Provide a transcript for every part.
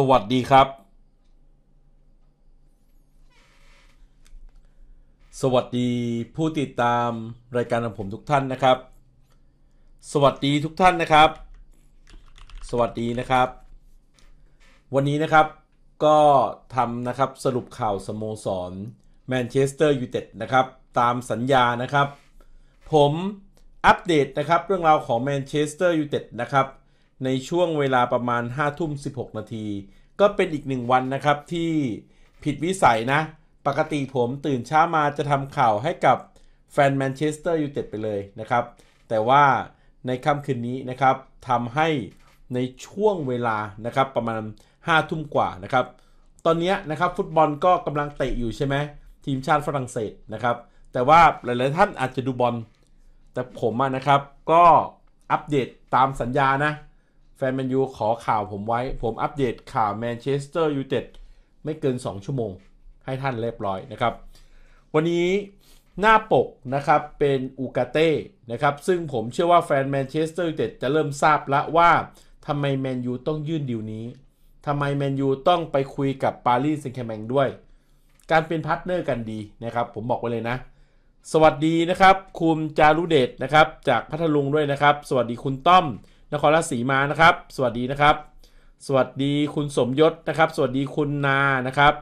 สวัสดีครับ สวัสดีผู้ติดตามรายการของผมทุกท่านนะครับ สวัสดีทุกท่านนะครับ สวัสดีนะครับ วันนี้นะครับก็ทำนะครับสรุปข่าวสโมสรแมนเชสเตอร์ยูไนเต็ดนะครับ ตามสัญญานะครับ ผมอัปเดตนะครับเรื่องราวของแมนเชสเตอร์ยูไนเต็ดนะครับในช่วงเวลาประมาณ 5 ทุ่ม 16 นาที ก็เป็นอีกหนึ่งวันนะครับที่ผิดวิสัยนะ ปกติผมตื่นเช้ามาจะทำข่าวให้กับแฟนแมนเชสเตอร์ยูไนเต็ดไปเลยนะครับแต่ว่าในค่ำคืนนี้นะครับทำให้ในช่วงเวลานะครับประมาณ5ทุ่มกว่านะครับ ตอนนี้นะครับฟุตบอลก็กำลังเตะอยู่ใช่ไหมทีมชาติฝรั่งเศสนะครับ แต่ว่าหลายๆท่านอาจจะดูบอล แต่ผมนะครับก็อัปเดตตามสัญญานะแฟนแมนยูขอข่าวผมไว้ ผมอัปเดตข่าวแมนเชสเตอร์ยูไนเต็ดไม่เกิน 2 ชั่วโมง ให้ท่านเรียบร้อยนะครับ วันนี้หน้าปกนะครับ เป็น อูกาเต้นะครับ ซึ่งผมเชื่อว่าแฟนแมนเชสเตอร์ยูไนเต็ดจะเริ่มทราบละว่าทำไมแมนยูต้องยื่นดีลนี้ ทำไมแมนยูต้องไปคุยกับ ปารีสแซงต์แคมงด้วย การเป็นพาร์ทเนอร์กันดีนะครับผมบอกไว้เลยนะ สวัสดีนะครับ คุณจารุเดชนะครับจากพัทลุงด้วยนะครับ สวัสดีคุณต้อมนครราชสีมานะครับ สวัสดีนะครับ สวัสดีคุณสมยศนะครับ สวัสดีคุณนานะครับ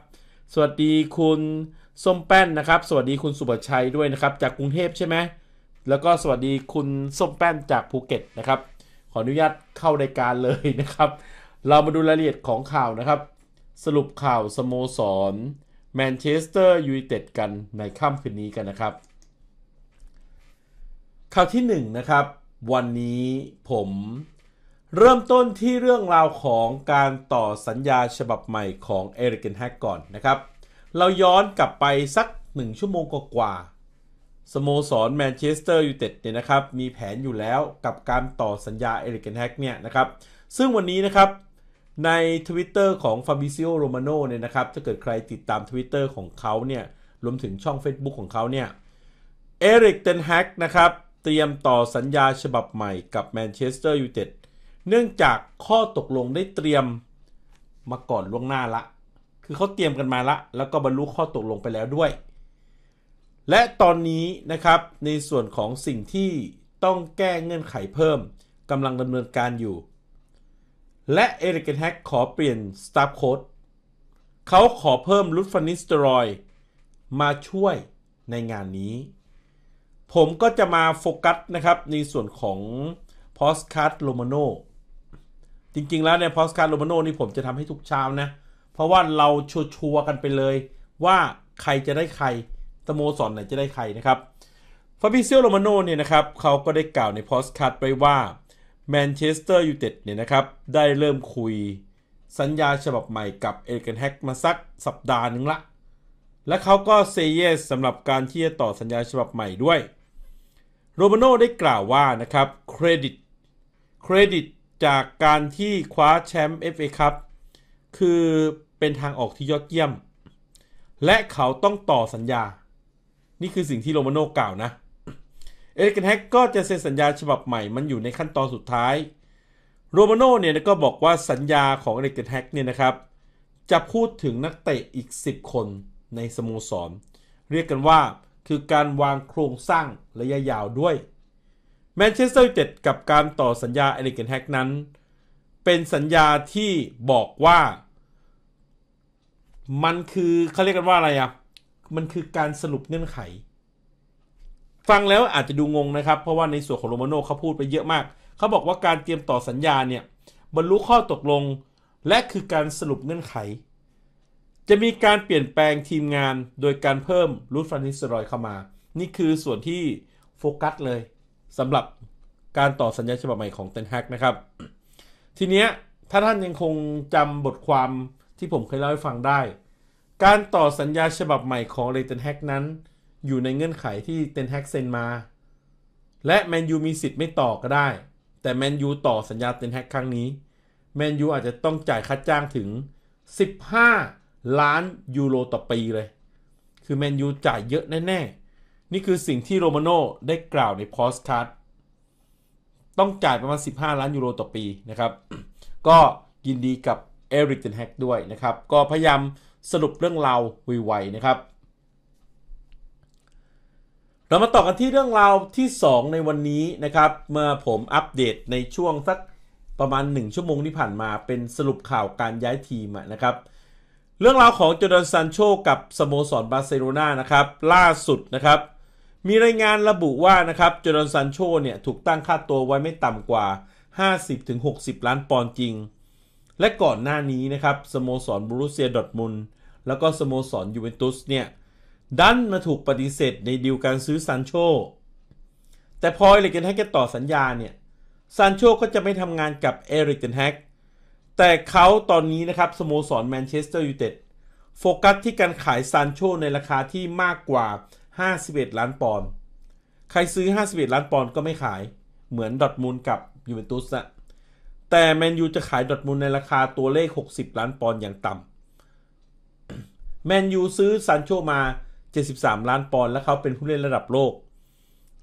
สวัสดีคุณส้มแป้นนะครับ สวัสดีคุณสุบชัยด้วยนะครับ จากกรุงเทพใช่ไหม แล้วก็สวัสดีคุณส้มแป้นจากภูเก็ตนะครับ ขออนุญาตเข้ารายการเลยนะครับ เรามาดูรายละเอียดของข่าวนะครับ สรุปข่าวสโมสรแมนเชสเตอร์ยูไนเต็ดกันในค่ำคืนนี้กันนะครับ ข่าวที่1นนะครับวันนี้ผม เริ่มต้นที่เรื่องราวของการต่อสัญญาฉบับใหม่ของเอริกันแฮกก่อนนะครับ เราย้อนกลับไปสักหนึ่งชั่วโมงกว่าสโมสรแมนเชสเตอร์ยูไนเต็ดเนี่ยนะครับ มีแผนอยู่แล้วกับการต่อสัญญาเอริกันแฮกเนี่ยนะครับ ซึ่งวันนี้นะครับใน Twitter ของฟาบิซิโอโรมาโนเนี่ยนะครับ ถ้าเกิดใครติดตาม Twitter ของเขาเนี่ยรวมถึงช่อง Facebook ของเขาเนี่ยเอริกเตนแฮกนะครับเตรียมต่อสัญญาฉบับใหม่กับแมนเชสเตอร์ยูไนเต็ด เนื่องจากข้อตกลงได้เตรียมมาก่อนล่วงหน้าละ คือเขาเตรียมกันมาละ แล้วก็บรรลุข้อตกลงไปแล้วด้วย และตอนนี้นะครับในส่วนของสิ่งที่ต้องแก้เงื่อนไขเพิ่มกำลังดำเนินการอยู่ และเอริกเกนแฮกขอเปลี่ยนสตาฟโค้ดเขาขอเพิ่มลุตฟานิสเตรอยมาช่วยในงานนี้ผมก็จะมาโฟกัสนะครับ ในส่วนของพอสค์ดโรมาโนจริงๆ แล้วเนี่ยพอสค์ดโรมาโนนี่ผมจะทำให้ทุกเช้านะ เพราะว่าเราชัวร์กันไปเลย ว่าใครจะได้ใครสโมสร ไหนจะได้ใครนะครับฟาบิเซียโรมาโนเนี่ยนะครับ เขาก็ได้กล่าวในพอสค์ดไปว่าแมนเชสเตอร์ยูไนเต็ดเนี่ยนะครับ ได้เริ่มคุยสัญญาฉบับใหม่กับเอเกนแฮกมาสัก สัปดาห์หนึ่งละและเขาก็เซเยสสำหรับการที่จะต่อสัญญาฉบับใหม่ด้วย โรมาโนได้กล่าวว่านะครับเครดิตเครดิตจากการที่คว้าแชมป์ FA คัคือเป็นทางออกที่ยอดเยี่ยม และเขาต้องต่อสัญญา นี่คือสิ่งที่โรมาโนกล่าวนะ เอเดกนแฮกก็จะเซ็นสัญญาฉบับใหม่มันอยู่ในขั้นตอนสุดท้าย โรมาโนเนี่ยก็บอกว่าสัญญาของเอเดกนแฮกเนี่ยนะครับ จะพูดถึงนักเตะอีก 10 คนในสโมสรเรียกกันว่าคือการวางโครงสร้างระยะยาวด้วยแมนเชสเตอร์ยูไนเต็ดกับการต่อสัญญาเอริกเกนแฮกนั้น เป็นสัญญาที่บอกว่า มันคือเขาเรียกกันว่าอะไรอ่ะ มันคือการสรุปเงื่อนไข ฟังแล้วอาจจะดูงงนะครับ เพราะว่าในส่วนของโรมาโน่เขาพูดไปเยอะมาก เขาบอกว่าการเตรียมต่อสัญญาเนี่ยบรรลุข้อตกลง และคือการสรุปเงื่อนไขจะมีการเปลี่ยนแปลงทีมงานโดยการเพิ่มรูทฟานิสรอยเข้ามา นี่คือส่วนที่โฟกัสเลยสำหรับการต่อสัญญาฉบับใหม่ของเตนแฮกนะครับ ทีเนี้ยถ้าท่านยังคงจำบทความที่ผมเคยเล่าให้ฟังได้ การต่อสัญญาฉบับใหม่ของเลเตนแฮกนั้น อยู่ในเงื่อนไขที่เตนแฮกเซ็นมา และแมนยูมีสิทธิ์ไม่ต่อก็ได้ แต่แมนยูต่อสัญญาเตนแฮกครั้งนี้แมนยูอาจจะต้องจ่ายค่าจ้างถึง 15ล้านยูโรต่อปีเลย คือแมนยูจ่ายเยอะแน่ๆ นี่คือสิ่งที่โรมาโน่ได้กล่าวในพอสคัทต้องจ่ายประมาณ 15 ล้านยูโรต่อปีนะครับ ก็ยินดีกับเอริกเดนแฮกด้วยนะครับ ก็พยายามสรุปเรื่องราวไวๆนะครับ เรามาต่อกันที่เรื่องราวที่ 2 ในวันนี้นะครับ เมื่อผมอัปเดตในช่วงสัก ประมาณ 1 ชั่วโมงที่ผ่านมาเป็นสรุปข่าวการย้ายทีมนะครับเรื่องราวของจอร์แดนซันโชกับ สโมสรบาร์เซโลนานะครับ ล่าสุดนะครับ มีรายงานระบุว่านะครับจอร์แดนซันโชเนี่ย ถูกตั้งค่าตัวไว้ไม่ต่ำกว่า 50-60 ล้านปอนด์จริง และก่อนหน้านี้นะครับ สโมสรบรูเซียดอทมุน แล้วก็สโมสรยูเวนตุสเนี่ย ดันมาถูกปฏิเสธในดีลการซื้อซันโชแต่พอเอริกเทนแฮกต่อสัญญาเนี่ยซันโชก็จะไม่ทำงานกับเอริกเทนแฮกแต่เขาตอนนี้นะครับสโมสรแมนเชสเตอร์ยูไนเต็ด โฟกัสที่การขายซานโชในราคาที่มากกว่า 51 ล้านปอนด์ใครซื้อ 51 ล้านปอนด์ก็ไม่ขายเหมือนดอทมูลกับยูเวนตุสอะแต่แมนยูจะขายดอทมูลในราคาตัวเลข 60 ล้านปอนด์อย่างต่ำแมนยูซื้อซานโชมา 73 ล้านปอนด์และเขาเป็นผู้เล่นระดับโลก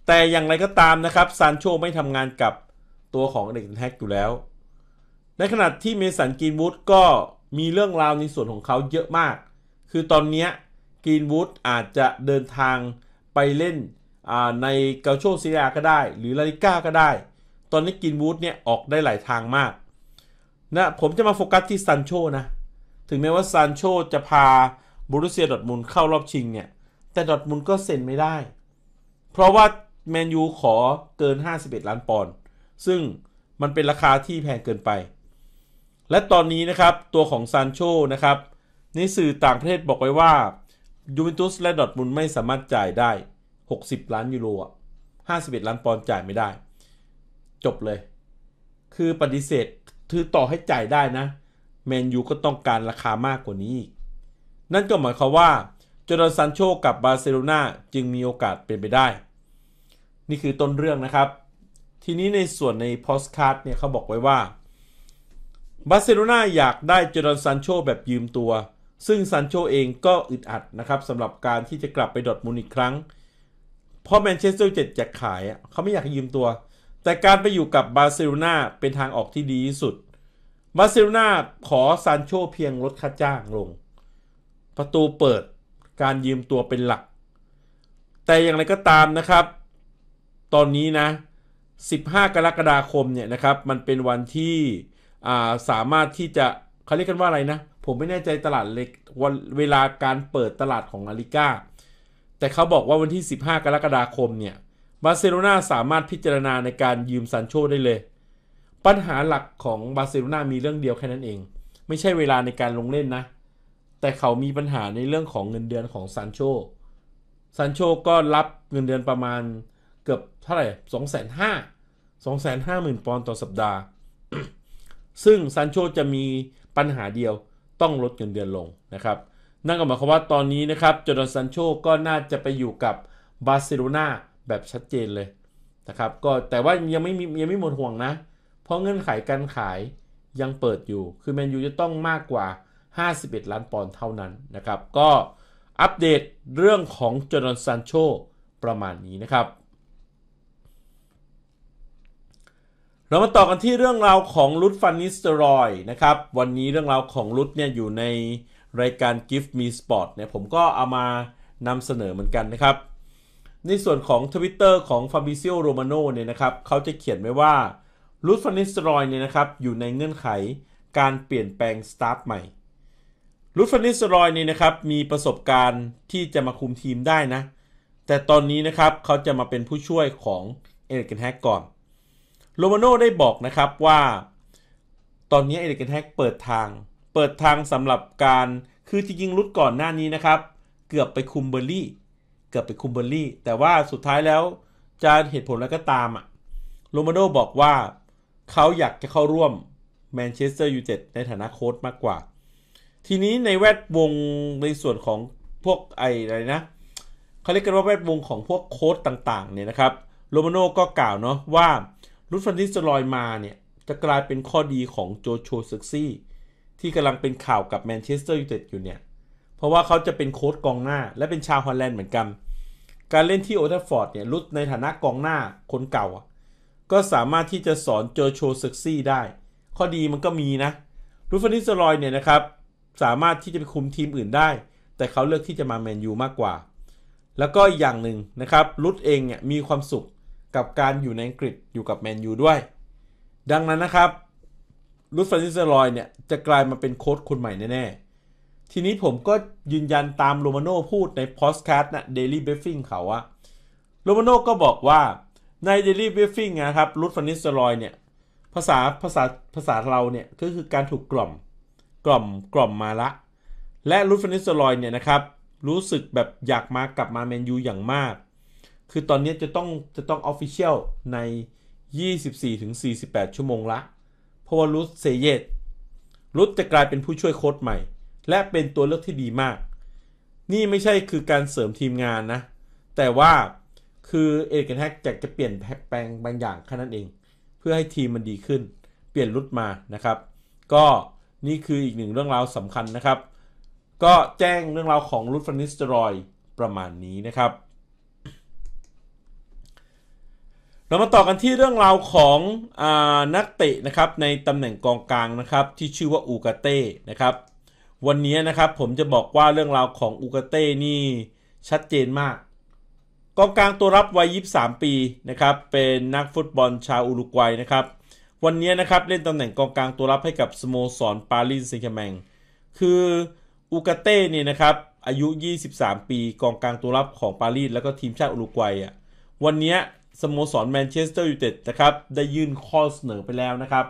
แต่อย่างไรก็ตามนะครับซานโชไม่ทำงานกับตัวของเด็กแฮกอยู่แล้วในขณะที่เมสันกรีนวูดก็มีเรื่องราวในส่วนของเขาเยอะมาก คือตอนนี้กรีนวูดอาจจะเดินทางไปเล่นในเกาโชซีเาก็ได้ หรือลาลิก้าก็ได้ ตอนนี้กรีนวูดเนี่ยออกได้หลายทางมากนะ ผมจะมาโฟกัสที่ซันโชนะ ถึงแม้ว่าซันโชจะพาบรุเซียดอทมุลเข้ารอบชิงเนี่ย แต่ดอทมุลก็เซ็นไม่ได้ เพราะว่าแมนยูขอเกิน 51 ล้านปอนด์ ซึ่งมันเป็นราคาที่แพงเกินไปและตอนนี้นะครับตัวของซานโชนะครับในสื่อต่างประเทศบอกไว้ว่ายูเวนตุสและดอทมุนไม่สามารถจ่ายได้ 60 ล้านยูโรห้าสิบเอ็ดล้านปอนด์จ่ายไม่ได้ จบเลย คือปฏิเสธถือต่อให้จ่ายได้นะแมนยูก็ต้องการราคามากกว่านี้อีกนั่นก็หมายความว่าจอร์แดนซานโชกับบาร์เซโลนาจึงมีโอกาสเป็นไปได้ นี่คือต้นเรื่องนะครับ ทีนี้ในส่วนในโพสคาร์ดเนี่ยเขาบอกไว้ว่าบาร์เซโลนาอยากได้จอร์นซันโชแบบยืมตัว ซึ่งซันโชเองก็อึดอัดนะครับสำหรับการที่จะกลับไปดอทมูลอีกครั้ง เพราะแมนเชสเตอร์เจ็ดจะขาย เขาไม่อยากยืมตัว แต่การไปอยู่กับบาร์เซโลนาเป็นทางออกที่ดีที่สุด บาร์เซโลนาขอซันโชเพียงลดค่าจ้างลง ประตูเปิดการยืมตัวเป็นหลัก แต่อย่างไรก็ตามนะครับ ตอนนี้นะ 15 กรกฎาคมเนี่ยนะครับมันเป็นวันที่สามารถที่จะเขาเรียกกันว่าอะไรนะ ผมไม่แน่ใจตลาดเล็กวันเวลาการเปิดตลาดของอาริก้าแต่เขาบอกว่าวันที่ 15 กรกฎาคมเนี่ย บาร์เซโลนาสามารถพิจารณาในการยืมซันโชได้เลย ปัญหาหลักของบาร์เซโลนามีเรื่องเดียวแค่นั้นเอง ไม่ใช่เวลาในการลงเล่นนะ แต่เขามีปัญหาในเรื่องของเงินเดือนของซันโชซันโชก็รับเงินเดือนประมาณเกือบเท่าไหร่สองแสนห้าสองแสนห้าหมื่นปอนด์ต่อสัปดาห์ซึ่งซันโชจะมีปัญหาเดียวต้องลดเงินเดือนลงนะครับ นั่นก็หมายความว่าตอนนี้นะครับ จอร์แดนซันโชก็น่าจะไปอยู่กับบาร์เซโลนาแบบชัดเจนเลยนะครับ ก็แต่ว่ายังไม่มียังไม่หมดห่วงนะ เพราะเงื่อนไขการขายยังเปิดอยู่ คือแมนยูจะต้องมากกว่า 51 ล้านปอนด์เท่านั้นนะครับ ก็อัปเดตเรื่องของจอร์แดนซันโชประมาณนี้นะครับเรามาต่อกันที่เรื่องราวของรุดฟันนิสเตอรอยนะครับ วันนี้เรื่องราวของรุดเนี่ยอยู่ในรายการ Give Me Sport เนี่ยผมก็เอามานำเสนอเหมือนกันนะครับในส่วนของ Twitter ของ Fabrizio Romano เนี่ยนะครับเขาจะเขียนไว้ว่ารุดฟันนิสเตอรอยเนี่ยนะครับอยู่ในเงื่อนไขการเปลี่ยนแปลงสตาร์ทใหม่รุดฟันนิสเตอรอยเนี่ยนะครับมีประสบการณ์ที่จะมาคุมทีมได้นะ แต่ตอนนี้นะครับเขาจะมาเป็นผู้ช่วยของเอเดนแฮกก่อนโรมาโน่ได้บอกนะครับว่าตอนนี้เอเดกนแฮกเปิดทาง เปิดทางสำหรับการคือจริงๆรุดก่อนหน้านี้นะครับ เกือบไปคุมเบอร์ลี่ เกือบไปคุมเบอร์ลี่ แต่ว่าสุดท้ายแล้วจะเหตุผลแล้วก็ตามอะโรมาโน่บอกว่าเขาอยากจะเข้าร่วมแมนเชสเตอร์ยูไนเต็ดในฐานะโค้ชมากกว่า ทีนี้ในแวดวงในส่วนของพวกไออะไรนะเขาเรียกกันว่าแวดวงของพวกโค้ชต่างๆเนี่ยนะครับโรมาโน่ก็กล่าวเนาะว่ารุดฟันที่สลอยมาเนี่ย จะกลายเป็นข้อดีของโจโชเซ็กซี่ที่กำลังเป็นข่าวกับแมนเชสเตอร์ยูไนเต็ดอยู่เนี่ยเพราะว่าเขาจะเป็นโค้ชกองหน้า และเป็นชาวฮอลแลนด์เหมือนกัน การเล่นที่โอเทฟอร์ดเนี่ยรุดในฐานะกองหน้าคนเก่า ก็สามารถที่จะสอนโจโชเซ็กซี่ได้ ข้อดีมันก็มีนะรูฟันิสลอยเนี่ยนะครับ สามารถที่จะไปคุมทีมอื่นได้ แต่เขาเลือกที่จะมาแมนยูมากกว่าแล้วก็อย่างหนึ่งนะครับรุดเองเนี่ยมีความสุขกับการอยู่ในอังกฤษอยู่กับแมนยูด้วย ดังนั้นนะครับลุสฟานิสลอยเนี่ยจะกลายมาเป็นโค้ชคนใหม่แน่ ๆ ทีนี้ผมก็ยืนยันตามโรมาโน่พูดในพอสแคสต์นะเดลี่เบฟฟิงเขาว่าโรมาโน่ก็บอกว่าในเดลี่เบฟฟิงนะครับลุสฟานิสลอยเนี่ยภาษาภาษาภาษาเราเนี่ยก็คือการถูกกล่อมกล่อมกล่อมมาละและลุสฟานิสลอยเนี่ยนะครับรู้สึกแบบอยากมากลับมาแมนยูอย่างมากคือตอนนี้จะต้องจะต้องออฟฟิเชียลใน 24-48 ชั่วโมงละ เพราะว่ารุตเซเยตรุตจะกลายเป็นผู้ช่วยโค้ชใหม่ และเป็นตัวเลือกที่ดีมาก นี่ไม่ใช่คือการเสริมทีมงานนะ แต่ว่าคือเอเกนแฮกจากจะเปลี่ยนแปลงบางอย่างแค่นั้นเอง เพื่อให้ทีมมันดีขึ้น เปลี่ยนรุตมานะครับ ก็นี่คืออีกหนึ่งเรื่องราวสำคัญนะครับ ก็แจ้งเรื่องราวของรุตฟันนิสเตรอยประมาณนี้นะครับเรามาต่อกันที่เรื่องราวของอนักเตะนะครับในตำแหน่งกองกลางนะครับที่ชื่อว่าอูกาเต้นะครับ วันนี้นะครับผมจะบอกว่าเรื่องราวของอูกาเต้นี่ชัดเจนมาก กองกลางตัวรับวัย23 ปีนะครับเป็นนักฟุตบอลชาวอุรุกวัยนะครับ วันนี้นะครับเล่นตำแหน่งกองกลางตัวรับให้กับสโมสรปารีสแซงต์แช์มงคืออูกาเต้เนี่ยนะครับ อายุ 23 ปี กองกลางตัวรับของปารีสแล้วก็ทีมชาติอุรุกวัยอ่ะวันนี้สโมสรแมนเชสเตอร์ยูไนเต็ดนะครับ ได้ยื่นข้อเสนอไปแล้วนะครับ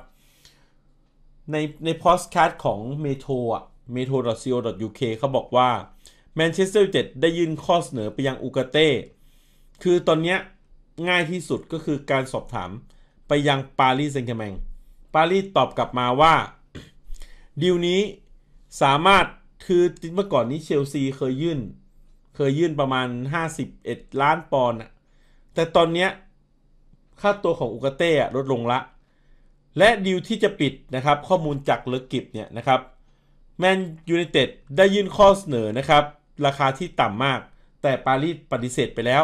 ในในพอสคัของเมโทอ่ะเมโทร .co.uk เขาบอกว่าแมนเชสเตอร์ยูไนเต็ดได้ยื่นข้อเสนอไปยังอูกาเต้คือตอนเนี้ยง่ายที่สุดก็คือการสอบถามไปยังปารีสแซงต์แชร์แมงปารีสตอบกลับมาว่า ดีลนี้สามารถคือเมื่อก่อนนี้เชลซีเคยยื่น เคยยื่นประมาณ 51 ล้านปอนด์แต่ตอนเนี้ค่าตัวของอุกเต้ลดลงละ และดีลที่จะปิดนะครับข้อมูลจากเลิกกิบเนี่ยนะครับแมนยูไนเต็ดได้ยื่นข้อเสนอนะครับราคาที่ต่ำมาก แต่ปารีสปฏิเสธไปแล้ว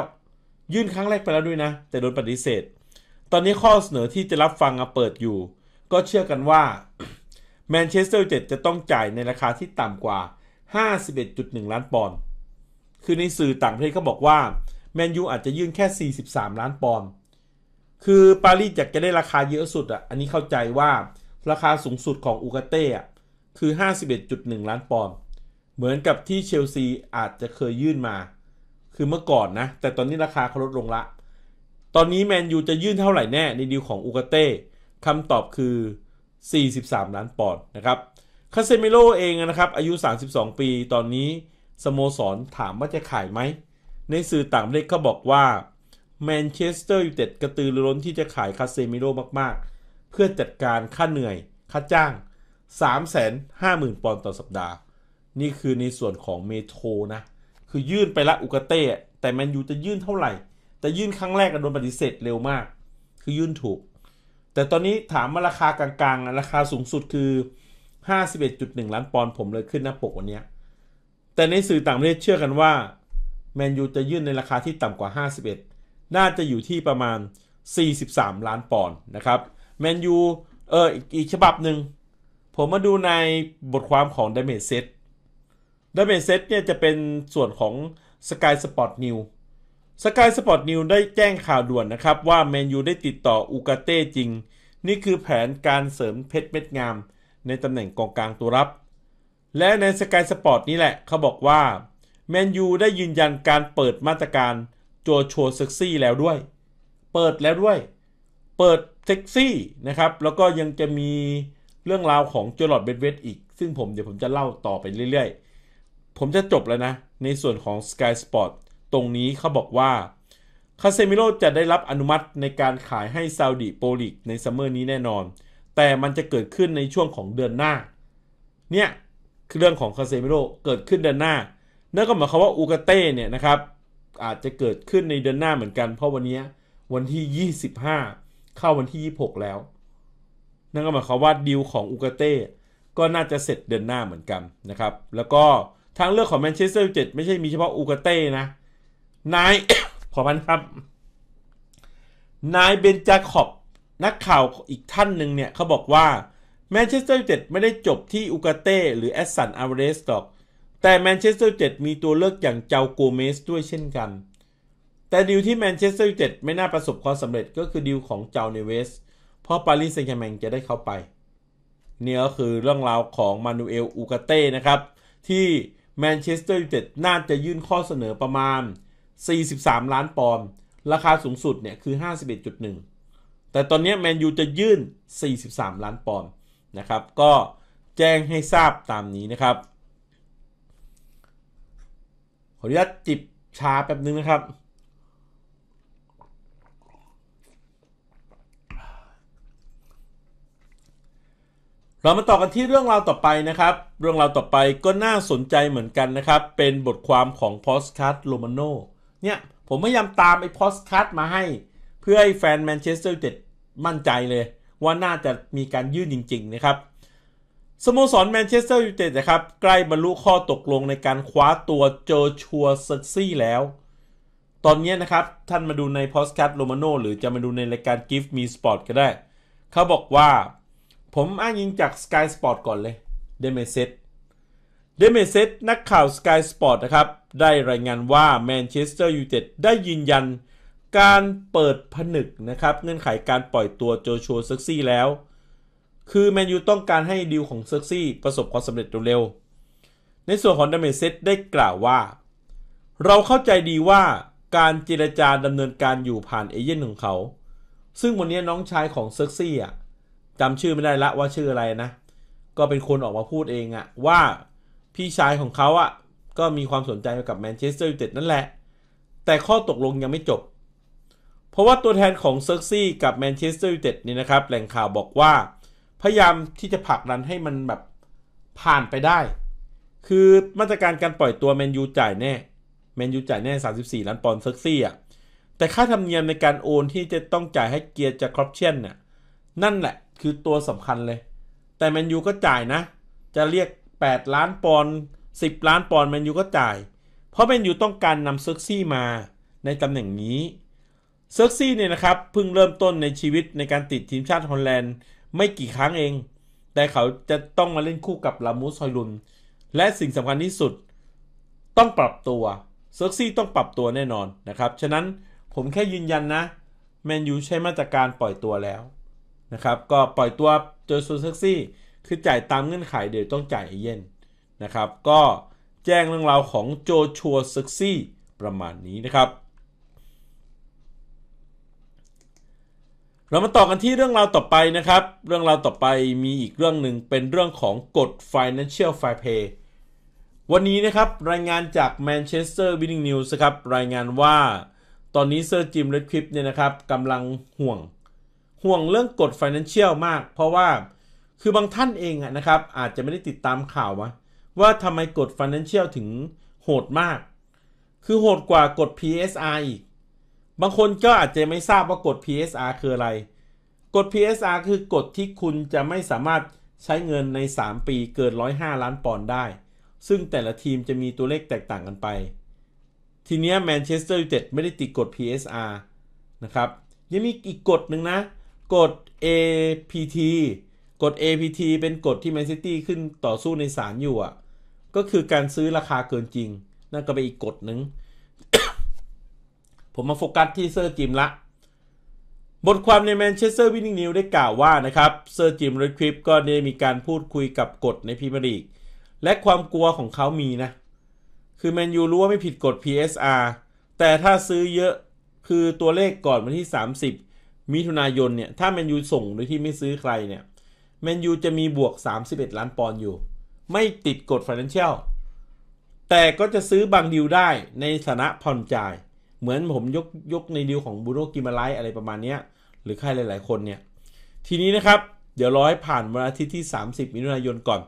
ยื่นครั้งแรกไปแล้วด้วยนะ แต่โดนปฏิเสธ ตอนนี้ข้อเสนอที่จะรับฟังเปิดอยู่ ก็เชื่อกันว่าแมนเชสเตอร์ยูไนเต็ดจะต้องจ่ายในราคาที่ต่ำกว่า 51.1 ล้านปอนด์คือในสื่อต่างประเทศเขาบอกว่าแมนยูอาจจะยื่นแค่ 43 ล้านปอนด์ คือ ปารีสอยากจะได้ราคาเยอะสุดอ่ะ อันนี้เข้าใจว่า ราคาสูงสุดของอูกาเต้อ่ะ คือ 51.1 ล้านปอนด์ เหมือนกับที่เชลซี อาจจะเคยยื่นมา คือเมื่อก่อนนะ แต่ตอนนี้ราคาเขาลดลงละ ตอนนี้แมนยูจะยื่นเท่าไหร่แน่ ในดีลของอูกาเต้คำตอบคือ 43 ล้านปอนด์นะครับ คาเซมิโลเองนะครับ อายุ 32 ปี ตอนนี้สโมสรถามว่าจะขายไหมในสื่อต่างประเทศเขาบอกว่าแมนเชสเตอร์ยูไนเต็ดกระตือรือร้นที่จะขายคาเซมิโร่มากๆ เพื่อจัดการค่าเหนื่อย ค่าจ้าง 350,000ปอนด์ต่อสัปดาห์ นี่คือในส่วนของเมโทรนะ คือยื่นไปละอุกเต้ แต่แมนยูจะยื่นเท่าไหร่ แต่ยื่นครั้งแรกก็โดนปฏิเสธเร็วมาก คือยื่นถูก แต่ตอนนี้ถามมาราคากลางๆราคาสูงสุดคือ 51.1 ล้านปอนด์ผมเลยขึ้นหน้าปกวันนี้แต่ในสื่อต่างประเทศเชื่อกันว่าแมนยูจะยื่นในราคาที่ต่ำกว่า 51 น่าจะอยู่ที่ประมาณ 43 ล้านปอนด์นะครับแมนยู เอออีกฉบับหนึ่ง ผมมาดูในบทความของ Damage Set d ดเม g e Set เนี่ยจะเป็นส่วนของ Sky Sport News k y Sport n e w ได้แจ้งข่าวด่วนนะครับว่าแมนยูได้ติดต่ออูกาเต้จริง นี่คือแผนการเสริมเพชรเม็ดงาม ในตำแหน่งกองกลางตัวรับ และใน Sky Sport นี่แหละเขาบอกว่าเมนยูได้ยืนยันการเปิดมาตรการจัวโชว์เซ็กซี่แล้วด้วย เปิดแล้วด้วย เปิดเซ็กซี่นะครับ แล้วก็ยังจะมีเรื่องราวของเจอร์อดเบดเวตอีก ซึ่งผมเดี๋ยวผมจะเล่าต่อไปเรื่อยๆ ผมจะจบแล้วนะ ในส่วนของ Sky Sport ตรงนี้เขาบอกว่าคาเซมิโลจะได้รับอนุมัติในการขายให้ซาอุดีโปลิกในซัมเมอร์นี้แน่นอน แต่มันจะเกิดขึ้นในช่วงของเดือนหน้า เนี่ยคือเรื่องของคาเซมิโลเกิดขึ้นเดือนหน้านั่นก็หมายความว่าอูกาเต้เนี่ยนะครับอาจจะเกิดขึ้นในเดือนหน้าเหมือนกันเพราะวันนี้วันที่ 25 เข้าวันที่ 26 แล้ว นั่นก็หมายความว่าดีลของอูกาเต้ก็น่าจะเสร็จเดือนหน้าเหมือนกันนะครับแล้วก็ทางเลือกของแมนเชสเตอร์ยูไนเต็ดไม่ใช่มีเฉพาะอูกาเต้นะนายขอพันครับนายเบนจาคอบนักข่าวอีกท่านหนึ่งเนี่ยเขาบอกว่าแมนเชสเตอร์ยูไนเต็ดไม่ได้จบที่อูกาเต้หรือแอสซันอาร์เรสตอกแต่แมนเชสเตอร์เจ็ดมีตัวเลือกอย่างเจ้าโกเมสด้วยเช่นกัน แต่ดีลที่แมนเชสเตอร์เจ็ดไม่น่าประสบความสำเร็จก็คือดีลของเจ้าเนเวสเพราะปารีสแซงต์แรมงจะได้เข้าไป นี่ก็คือเรื่องราวของมานูเอลอูกาเต้นะครับที่แมนเชสเตอร์ยูไนเต็ดน่าจะยื่นข้อเสนอประมาณ 43 ล้านปอนด์ราคาสูงสุดเนี่ยคือ 51.1 แต่ตอนนี้แมนยูจะยื่น 43 ล้านปอนด์นะครับ ก็แจ้งให้ทราบตามนี้นะครับขออนุญาตจิบชาแป๊บนึงนะครับ เรามาต่อกันที่เรื่องราวต่อไปนะครับ เรื่องราวต่อไปก็น่าสนใจเหมือนกันนะครับ เป็นบทความของพอสคัตโรมาโนเนี่ยผมพยายามตามไอ้พอสคัตมาให้ เพื่อให้แฟนแมนเชสเตอร์ยูไนเต็ดมั่นใจเลย ว่าน่าจะมีการยื่นจริงๆนะครับสโมสรแมนเชสเตอร์ยูไนเต็ดนะครับ ใกล้บรรลุข้อตกลงในการคว้าตัวโจชัวเซร์ซี่แล้ว ตอนนี้นะครับ ท่านมาดูในพอสคัตโรมาโนหรือจะมาดูในรายการ g i ์ม Me Sport ก็ได้ เขาบอกว่า ผมอ้างยิงจาก Sky Sport ก่อนเลยเดเมเซตเดเมเซตนักข่าว Sky Sport นะครับ ได้รายงานว่าแมนเชสเตอร์ยูไนเต็ดได้ยืนยันการเปิดผนึกนะครับเงื่อนไขการปล่อยตัวโจชัวเซซี่แล้วคือแมนยูต้องการให้ดีลของเซอร์ซี่ประสบความสำเร็จเร็วๆในส่วนของดัมเมเซตได้กล่าวว่า เราเข้าใจดีว่าการเจรจาดำเนินการอยู่ผ่านเอเย่นของเขา ซึ่งวันนี้น้องชายของเซอร์ซี่อ่ะจำชื่อไม่ได้ละว่าชื่ออะไรนะ ก็เป็นคนออกมาพูดเองอะว่าพี่ชายของเขาอะก็มีความสนใจกับแมนเชสเตอร์ยูไนเต็ดนั่นแหละ แต่ข้อตกลงยังไม่จบ เพราะว่าตัวแทนของเซอร์ซี่กับแมนเชสเตอร์ยูไนเต็ดนี่นะครับ แหล่งข่าวบอกว่าพยายามที่จะผลักดันให้มันแบบผ่านไปได้ คือมาตรการการปล่อยตัวแมนยูจ่ายแน่แมนยูจ่ายแน่ 34 ล้านปอนด์เซ็กซี่อ่ะ แต่ค่าธรรมเนียมในการโอนที่จะต้องจ่ายให้เกียร์จากครอปเชียนเนี่ยนั่นแหละคือตัวสำคัญเลย แต่แมนยูก็จ่ายนะ จะเรียก 8 ล้านปอนด์10 ล้านปอนด์แมนยูก็จ่าย เพราะแมนยูต้องการนำเซ็กซี่มาในตำแหน่งนี้ เซ็กซี่เนี่ยนะครับเพิ่งเริ่มต้นในชีวิตในการติดทีมชาติฮอลแลนด์ไม่กี่ครั้งเอง แต่เขาจะต้องมาเล่นคู่กับลามูสฮอยลุน และสิ่งสำคัญที่สุดต้องปรับตัวเซอร์ซี่ต้องปรับตัวแน่นอนนะครับ ฉะนั้นผมแค่ยืนยันนะแมนยูใช้มาตรการปล่อยตัวแล้วนะครับ ก็ปล่อยตัวเจอซูเซ็กซี่คือจ่ายตามเงื่อนไขเดี๋ยวต้องจ่ายเย็นนะครับ ก็แจ้งเรื่องราวของโจชัวเซ็กซี่ประมาณนี้นะครับเรามาต่อกันที่เรื่องราวต่อไปนะครับ เรื่องราวต่อไปมีอีกเรื่องหนึ่งเป็นเรื่องของกฎ Financial Fair Play วันนี้นะครับรายงานจาก Manchester b u s i n e s News ครับ รายงานว่าตอนนี้เซอร์จิมเรดคริปเนี่ยนะครับกำลังห่วง ห่วงเรื่องกฎ Financial มากเพราะว่าคือบางท่านเองนะครับอาจจะไม่ได้ติดตามข่าวมาว่าทำไมกฎ Financial ถึงโหดมาก คือโหดกว่ากฎ PSR อีกบางคนก็อาจจะไม่ทราบว่ากฎ PSR คืออะไร กฎ PSR คือกฎที่คุณจะไม่สามารถใช้เงินใน 3 ปีเกิน 105 ล้านปอนด์ได้ ซึ่งแต่ละทีมจะมีตัวเลขแตกต่างกันไป ทีนี้แมนเชสเตอร์ยูไนเต็ดไม่ได้ติดกฎ PSR นะครับยังมีอีกกฎหนึ่งนะ กฎ APT กฎ APT เป็นกฎที่แมนซิตี้ขึ้นต่อสู้ในศาลอยู่อ่ะก็คือการซื้อราคาเกินจริง นั่นก็เป็นอีกกฎหนึ่งผมมาโฟกัสที่เซอร์จิมละ บทความในแมนเชสเตอร์วินนิ่งนิวได้กล่าวว่านะครับ เซอร์จิมเรดคริปก็ได้มีการพูดคุยกับกฎในพรีเมียร์ลีก และความกลัวของเขามีนะ คือแมนยูรู้ว่าไม่ผิดกฎ PSR แต่ถ้าซื้อเยอะคือตัวเลขก่อนวันที่ 30มิถุนายนเนี่ย ถ้าแมนยูส่งโดยที่ไม่ซื้อใครเนี่ย แมนยูจะมีบวก 31 ล้านปอนด์อยู่ ไม่ติดกฎ Financial แต่ก็จะซื้อบางดิวได้ในฐานะผ่อนจ่ายเหมือนผมยกยกในดีลของบูโนกิมาไลอะไรประมาณนี้หรือใครหลายๆคนเนี่ย ทีนี้นะครับเดี๋ยวร้อยผ่านวันอาทิตย์ที่ 30 มิถุนายนก่อน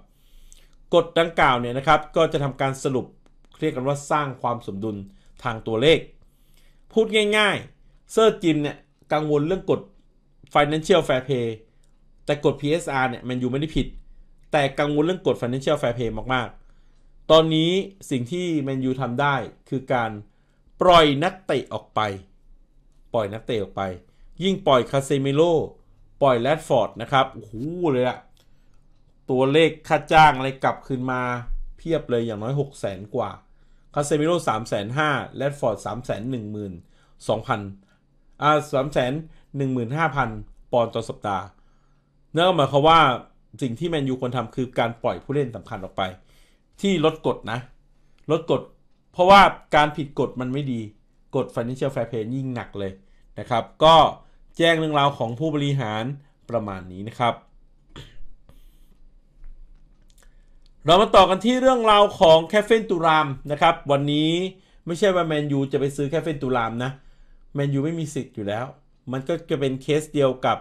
กฎดังกล่าวเนี่ยนะครับ ก็จะทำการสรุปเรียกกันว่าสร้างความสมดุลทางตัวเลข พูดง่ายๆ เซอร์จิมเนี่ยกังวลเรื่องกฎ Financial Fair Play แต่กฎ PSR เนี่ยมันอยู่ไม่ได้ผิด แต่กังวลเรื่องกฎ Financial Fair Play มากๆ ตอนนี้สิ่งที่แมนยูทำได้คือการปล่อยนักเตะออกไป ปล่อยนักเตะออกไป ยิ่งปล่อยคาเซมิโลปล่อยแรดฟอร์ดนะครับ โอ้โหเลยอะตัวเลขค่าจ้างอะไรกลับคืนมา เพียบเลยอย่างน้อย6 0แสนกว่า คาเซมิโลสามแสนห้าแรดฟอร์ดสามแสนหนึ่งหมื่นสองพัน่าสามแสนหนึ่งหมื่นห้าพันปอนด์ต่อสัปดาห์เนื่อหมายความว่าสิ่งที่แมนยูควรทำคือการปล่อยผู้เล่นสำคัญออกไป ที่ลดกฎนะ ลดกฎราะว่าการผิดกฎมันไม่ดีกฎ Financial Fair Play ยิ่งหนักเลยนะครับ ก็แจ้งเรื่องราวของผู้บริหารประมาณนี้นะครับ เรามาต่อกันที่เรื่องราวของแคฟเฟนตุรามนะครับ วันนี้ไม่ใช่ว่าแมนยูจะไปซื้อแคฟเฟนตุรามนะแมนยูไม่มีสิทธิ์อยู่แล้ว มันก็จะเป็นเคสเดียวกับ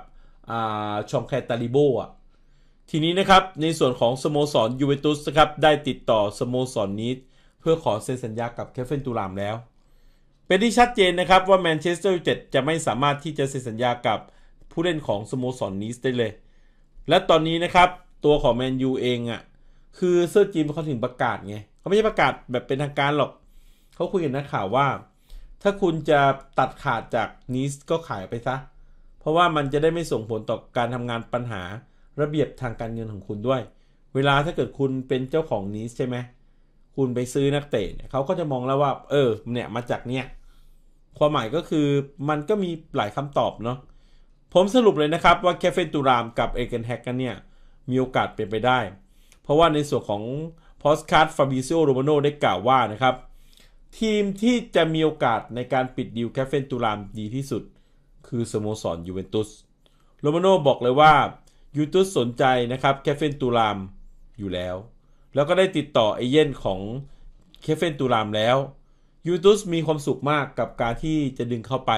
ชองแคตาลิโบอ่ะ ทีนี้นะครับ ในส่วนของสโมสรยูเวนตุสครับ ได้ติดต่อสโมสรนนี้เพื่อขอเซ็นสัญญากับเคฟเฟนตูรามแล้ว เป็นที่ชัดเจนนะครับว่าแมนเชสเตอร์ยูไนเต็ดจะไม่สามารถที่จะเซ็นสัญญากับผู้เล่นของสโมสรนนี้ได้เลย และตอนนี้นะครับตัวของแมนยูเองอะ่ะคือเซอร์จิมเขาถึงประกาศไงเขาไม่ใช่ประกาศแบบเป็นทางการหรอก เขาคุยกับนักข่าวว่า ถ้าคุณจะตัดขาดจากนีสก็ขายไปซะเพราะว่ามันจะได้ไม่ส่งผลต่อการทำงานปัญหาระเบียบทางการเงินของคุณด้วย เวลาถ้าเกิดคุณเป็นเจ้าของนีสใช่ไหมคุณไปซื้อนักเตะเนี่ยเขาก็จะมองแล้วว่า เออ เนี่ย มาจากเนี่ยความหมายก็คือมันก็มีหลายคำตอบเนาะผมสรุปเลยนะครับว่าแคฟเฟนตูรามกับเอเกนแฮกกันเนี่ย มีโอกาสเป็นไปได้ เพราะว่าในส่วนของพอสคาร์ดฟาบิซิโอโราโนได้กล่าวว่านะครับ ทีมที่จะมีโอกาสในการปิดดีลแคฟเฟนตูรามดีที่สุด คือสโมสรยูเวนตุสโรมาโนบอกเลยว่ายูเวนตุสสนใจนะครับแคฟเฟนตูรามอยู่แล้วแล้วก็ได้ติดต่อไอเย่นของเคฟเฟนตูรามแล้วยูทูสมีความสุขมากกับการที่จะดึงเข้าไป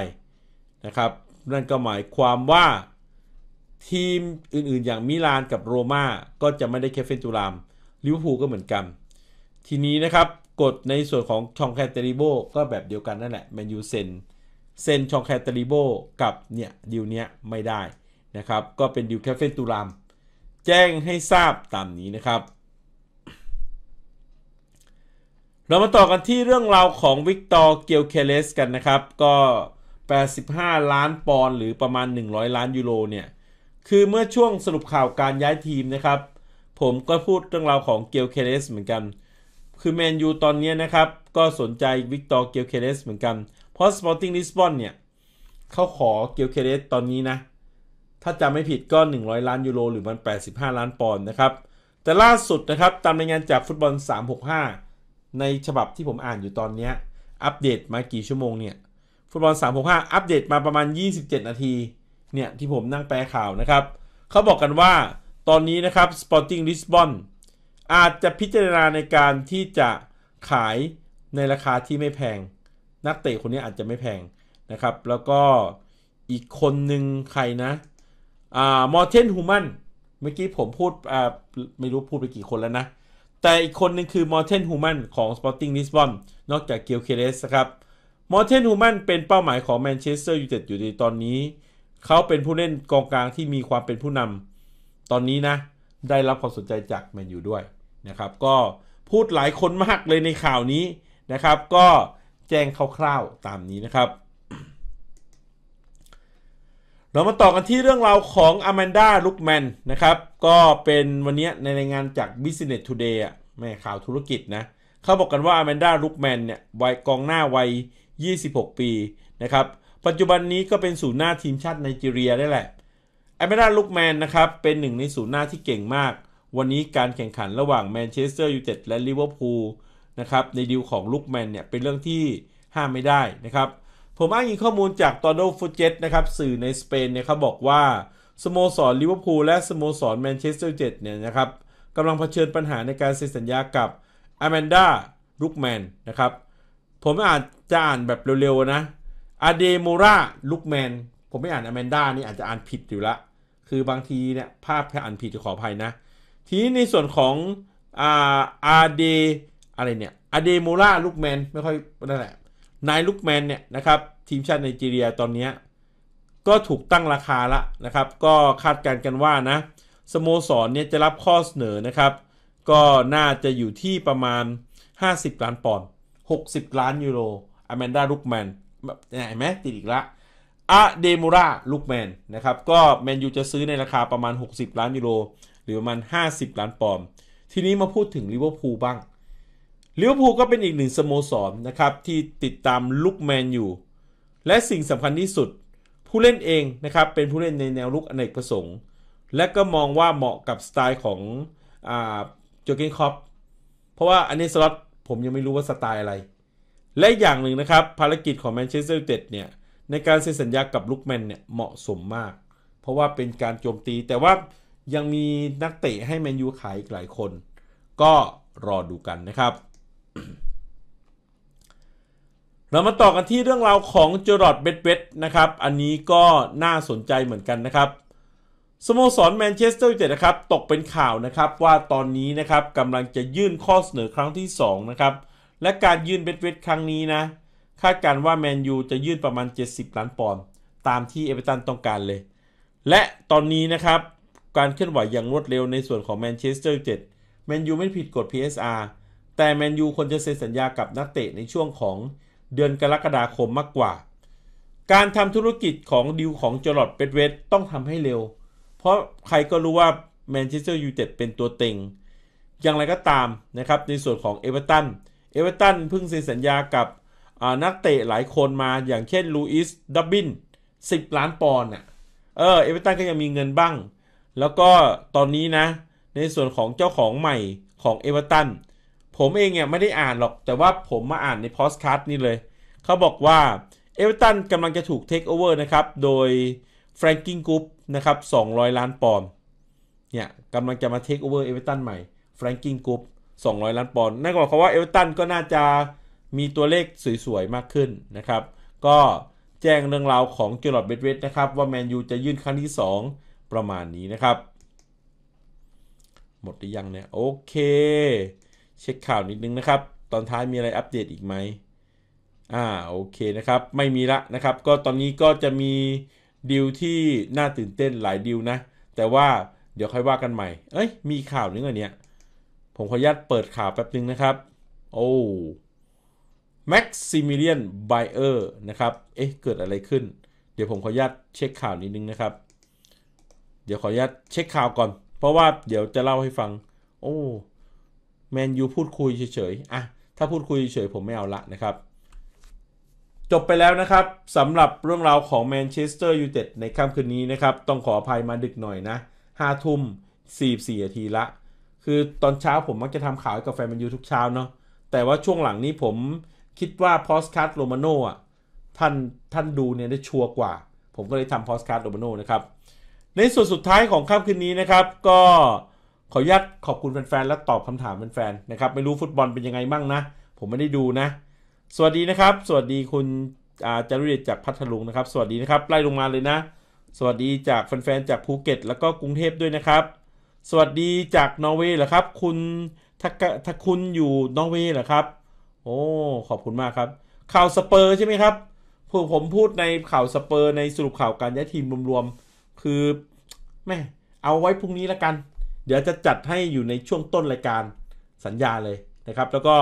นะครับนั่นก็หมายความว่าทีมอื่นๆ อย่างมิลานกับโรม่าก็จะไม่ได้เคฟเฟนตูรามลิเวอร์พูลก็เหมือนกัน ทีนี้นะครับกฎในส่วนของชองแคตเตริโบก็แบบเดียวกันนั่นแหละแมนยูเซนเซนชองแคตเตริโบกับเนี่ยดิวเนี้ยไม่ได้นะครับก็เป็นดิวแคฟเฟนตูรามแจ้งให้ทราบตามนี้นะครับเรามาต่อกันที่เรื่องราวของวิกตอร์เกียวเคเลสกันนะครับ ก็ 85 ล้านปอนด์หรือประมาณ 100 ล้านยูโรเนี่ย คือเมื่อช่วงสรุปข่าวการย้ายทีมนะครับ ผมก็พูดเรื่องราวของเกียวเคเลสเหมือนกัน คือแมนยูตอนนี้นะครับ ก็สนใจวิกตอร์เกียวเคเลสเหมือนกัน เพราะสปอร์ติ้งลิสบอนเนี่ย เขาขอเกียวเคเลสตอนนี้นะ ถ้าจำไม่ผิดก็100 ล้านยูโรหรือมัน85 ล้านปอนด์นะครับ แต่ล่าสุดนะครับ ตามรายงานจากฟุตบอล 365ในฉบับที่ผมอ่านอยู่ตอนเนี้ยอัปเดตมากี่ชั่วโมงเนี่ยฟุตบอล365อัปเดตมาประมาณ 27 นาที เนี่ยที่ผมนั่งแปลข่าวนะครับ เขาบอกกันว่าตอนนี้นะครับ Sporting Lisbon อาจจะพิจารณาในการที่จะขายในราคาที่ไม่แพง นักเตะคนนี้อาจจะไม่แพงนะครับ แล้วก็อีกคนหนึ่งใครนะอ่ามอร์เทนฮูมันเมื่อกี้ผมพูดอ่าไม่รู้พูดไปกี่คนแล้วนะแต่อีกคนนึงคือมอร์เทนฮูแมนของสปอร์ติ้งลิสบอนนอกจากเกียวเคเลสครับมอร์เทนฮูแมนเป็นเป้าหมายของแมนเชสเตอร์ยูไนเต็ดอยู่ในตอนนี้ เขาเป็นผู้เล่นกองกลางที่มีความเป็นผู้นำตอนนี้นะ ได้รับความสนใจจากแมนยูด้วยนะครับ ก็พูดหลายคนมากเลยในข่าวนี้นะครับ ก็แจ้งคร่าวๆตามนี้นะครับเรามาต่อกันที่เรื่องราวของอแมนดาลุกแมนนะครับก็เป็นวันนี้ในรายงานจาก Business Today อ่ะแม่ข่าวธุรกิจนะเขาบอกกันว่าอแมนดาลุกแมนเนี่ยวัยกองหน้าวัย 26 ปีนะครับปัจจุบันนี้ก็เป็นศูนย์หน้าทีมชาติไนจีเรียได้แหละอแมนดาลุกแมนนะครับเป็นหนึ่งในศูนย์หน้าที่เก่งมาก วันนี้การแข่งขันระหว่างแมนเชสเตอร์ยูไนเต็ดและลิเวอร์พูลนะครับในดีลของลุกแมนเนี่ยเป็นเรื่องที่ห้ามไม่ได้นะครับผมอ้างอิงข้อมูลจากตอนโดฟูเจตนะครับ สื่อในสเปนเนี่ยเขาบอกว่า สโมสรลิเวอร์พูลและสโมสรแมนเชสเตอร์เต็ดเนี่ยนะครับกำลังเผชิญปัญหาในการเซ็นสัญญากับอแมนดาลุกแมนนะครับ ผมอาจจะอ่านแบบเร็วๆ นะอเดโมราลุกแมนผมไม่อ่านอแมนดานี่อาจจะอ่านผิดอยู่ละคือบางทีเนี่ยภาพแค่อ่านผิดจะขออภัยนะ ทีนี้ในส่วนของอาอาเดอะไรเนี่ยอเดโมราลุกแมนไม่ค่อยนั่นแหละนายลุกแมนเนี่ยนะครับ ทีมชาติไนจีเรียตอนนี้ ก็ถูกตั้งราคาละนะครับ ก็คาดการกันว่านะ สโมสรเนี่ยจะรับข้อเสนอนะครับ ก็น่าจะอยู่ที่ประมาณ 50 ล้านปอนด์60 ล้าน ยูโรอแมนดาลุกแมนไหนไหมติดอีกละอะเดมูราลุกแมนนะครับก็แมนยูจะซื้อในราคาประมาณ 60 ล้าน ยูโรหรือประมาณ 50 ล้านปอนด์ทีนี้มาพูดถึงลิเวอร์พูลบ้างลิเวอร์พูลก็เป็นอีกหนึ่งสโมสรนนะครับที่ติดตามลุกแมนอยู่และสิ่งสำคัญที่สุด ผู้เล่นเองนะครับ เป็นผู้เล่นในแนวลุกอเนกประสงค์ และก็มองว่าเหมาะกับสไตล์ของโจเกนคอปเพราะว่าอันนี้สล็อตผมยังไม่รู้ว่าสไตล์อะไร และอย่างหนึ่งนะครับภารกิจของแมนเชสเตอร์ยูไนเต็ดเนี่ย ในการเซ็นสัญญากับลุกแมนเนี่ยเหมาะสมมากเพราะว่าเป็นการโจมตีแต่ว่ายังมีนักเตะให้แมนยูขายอีกหลายคน ก็รอดูกันนะครับเรามาต่อกันที่เรื่องราวของเจอร์ดเบดเบดนะครับ อันนี้ก็น่าสนใจเหมือนกันนะครับ สโมสรแมนเชสเตอร์ยูไนเต็ดนะครับตกเป็นข่าวนะครับว่าตอนนี้นะครับกำลังจะยื่นข้อเสนอครั้งที่2นะครับ และการยื่นเบดเวดครั้งนี้นะคาดการว่าแมนยูจะยื่นประมาณ 70 ล้านปอนด์ตามที่เอเวอเรตันต้องการเลย และตอนนี้นะครับการเคลื่อนไหวอย่างรวดเร็วในส่วนของแมนเชสเตอร์ยูไนเต็ดแมนยูไม่ผิดกฎ PSR แต่แมนยูควรจะเซ็นสัญญากับนักเตะในช่วงของเดือนกรกฎาคมมากกว่า การทำธุรกิจของดิวของจอร์ดเบดเวตต้องทำให้เร็ว เพราะใครก็รู้ว่าแมนเชสเตอร์ยูไนเต็ดเป็นตัวเต็ง อย่างไรก็ตามนะครับ ในส่วนของเอเวอร์ตัน เอเวอร์ตันเพิ่งเซ็นสัญญากับนักเตะหลายคนมา อย่างเช่นลูอิสดับบิน 10 ล้านปอนด์อ่ะเออเอเวอร์ตันก็ยังมีเงินบ้าง แล้วก็ตอนนี้นะ ในส่วนของเจ้าของใหม่ของเอเวอร์ตันผมเองเนี่ยไม่ได้อ่านหรอก แต่ว่าผมมาอ่านในโพอสคัทนี่เลย เขาบอกว่า เอเวอร์ตันกำลังจะถูกเทคโอเวอร์นะครับ โดยแฟรงกิ้งกรุ๊ปนะครับ 200 ล้านปอนด์ เนี่ยกำลังจะมาเทคโอเวอร์เอเวอร์ตันใหม่ แฟรงกิ้งกรุ๊ป200 ล้านปอนด์ นั่นก็หมายความว่าเอเวอร์ตันก็น่าจะมีตัวเลขสวยๆ มากขึ้นนะครับ ก็แจ้งเรื่องราวของเจอร์ลอดเบดเวตนะครับว่าแมนยูจะยื่นครั้งที่ 2 ประมาณนี้นะครับ หมดหรือยังเนี่ยโอเคเช็คข่าวนิดนึงนะครับ ตอนท้ายมีอะไรอัปเดตอีกไหมอ่า โอเคนะครับ ไม่มีละนะครับ ก็ตอนนี้ก็จะมีดิวที่น่าตื่นเต้นหลายดิวนะ แต่ว่าเดี๋ยวค่อยว่ากันใหม่ เอ้ย มีข่าวนึงอันเนี้ยผมขออนุญาตเปิดข่าวแป๊บนึงนะครับ โอ้แม็กซิมิเลียนไบเออร์นะครับ เอ๊ะเกิดอะไรขึ้น เดี๋ยวผมขออนุญาตเช็คข่าวนิดนึงนะครับ เดี๋ยวขออนุญาตเช็คข่าวก่อน เพราะว่าเดี๋ยวจะเล่าให้ฟัง โอ้แมนยูพูดคุยเฉยๆ อ่ะ ถ้าพูดคุยเฉยผมไม่เอาละนะครับ จบไปแล้วนะครับสำหรับเรื่องราวของแมนเชสเตอร์ยูไนเต็ดในค่ำคืนนี้นะครับ ต้องขออภัยมาดึกหน่อยนะห้าทุ่มสี่สี่นาทีละ คือตอนเช้าผมมักจะทำข่าวกับแฟนแมนยูทุกเช้าเนาะแต่ว่าช่วงหลังนี้ผมคิดว่าพอสคัตโรมาโน่อ่ะท่านท่านดูเนี่ยได้ชัวร์กว่า ผมก็เลยทำพอสคัตโรมาโน่นะครับในส่วนสุดท้ายของค่ำคืนนี้นะครับก็ขออนุญาตขอบคุณแฟนๆ และตอบคำถามแฟนๆ นะครับ ไม่รู้ฟุตบอลเป็นยังไงบ้างนะ ผมไม่ได้ดูนะ สวัสดีนะครับ สวัสดีคุณาจารุเดชจากพัทลุงนะครับ สวัสดีนะครับ ไล่ลงมาเลยนะ สวัสดีจากแฟนๆ จากภูเก็ตแล้วก็กรุงเทพด้วยนะครับ สวัสดีจากนอร์เวย์เหรอครับ คุณถ้าคุณอยู่นอร์เวย์เหรอครับ โอ้ ขอบคุณมากครับ ข่าวสเปอร์ใช่ไหมครับผมผมพูดในข่าวสเปอร์ในสรุปข่าวการย้ายทีมรวมๆ คือ แม่เอาไว้พรุ่งนี้ละกันเดี๋ยวจะจัดให้อยู่ในช่วงต้นรายการสัญญาเลยนะครับ แล้วก็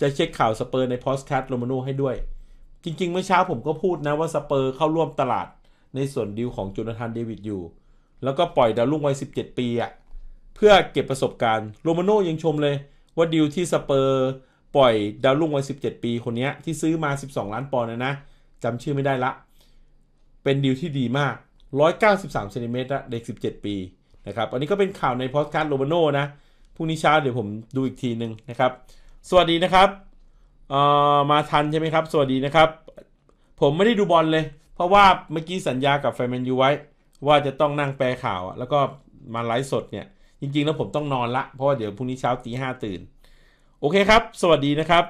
จะเช็คข่าวสเปอร์ในพอสแคทโรมาโนให้ด้วย จริงๆ เมื่อเช้าผมก็พูดนะว่าสเปอร์เข้าร่วมตลาดในส่วนดีลของจูนาธานเดวิดอยู่ แล้วก็ปล่อยดาวรุ่งวัย17 ปีอะเพื่อเก็บประสบการณ์โรมาโนยังชมเลยว่าดีลที่สเปอร์ปล่อยดาวรุ่งวัย17 ปี คนนี้ที่ซื้อมา 12ล้านปอนด์นะนะจำชื่อไม่ได้ละเป็นดีลที่ดีมาก193เซนติเมตรเด็ก 17 ปีนะครับ อันนี้ก็เป็นข่าวในพอดคาสต์โรบโนนะ พรุ่งนี้เช้าเดี๋ยวผมดูอีกทีหนึ่งนะครับ สวัสดีนะครับเอ่อมาทันใช่ไหมครับ สวัสดีนะครับ ผมไม่ได้ดูบอลเลย เพราะว่าเมื่อกี้สัญญากับแฟนแมนยูไว้ว่าจะต้องนั่งแปลข่าวแล้วก็มาไลฟ์สดเนี่ย จริงๆแล้วผมต้องนอนละ เพราะว่าเดี๋ยวพรุ่งนี้เช้าตีห้าตื่น โอเคครับ สวัสดีนะครับ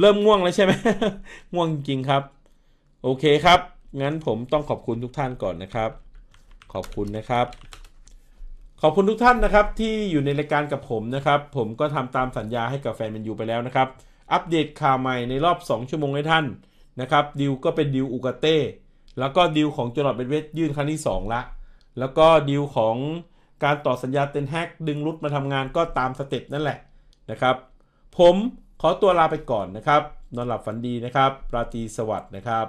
เริ่มง่วงแล้วใช่ไหมง่วงจริงครับ โอเคครับ งั้นผมต้องขอบคุณทุกท่านก่อนนะครับ ขอบคุณนะครับขอบคุณทุกท่านนะครับที่อยู่ในรายการกับผมนะครับ ผมก็ทำตามสัญญาให้กับแฟนมันอยู่ไปแล้วนะครับ อัปเดตข่าวใหม่ในรอบ 2 ชั่วโมง ให้ท่านนะครับดิวก็เป็นดิวอุกาเต้ แล้วก็ดิวของจอร์ดเบนเวสยื่นครั้งที่ 2ละแล้วก็ดิวของการต่อสัญญาเต็นแฮกดึงรุดมาทำงานก็ตามสเต็ปนั่นแหละนะครับผมขอตัวลาไปก่อนนะครับ นอนหลับฝันดีนะครับราตรีสวัสดิ์นะครับ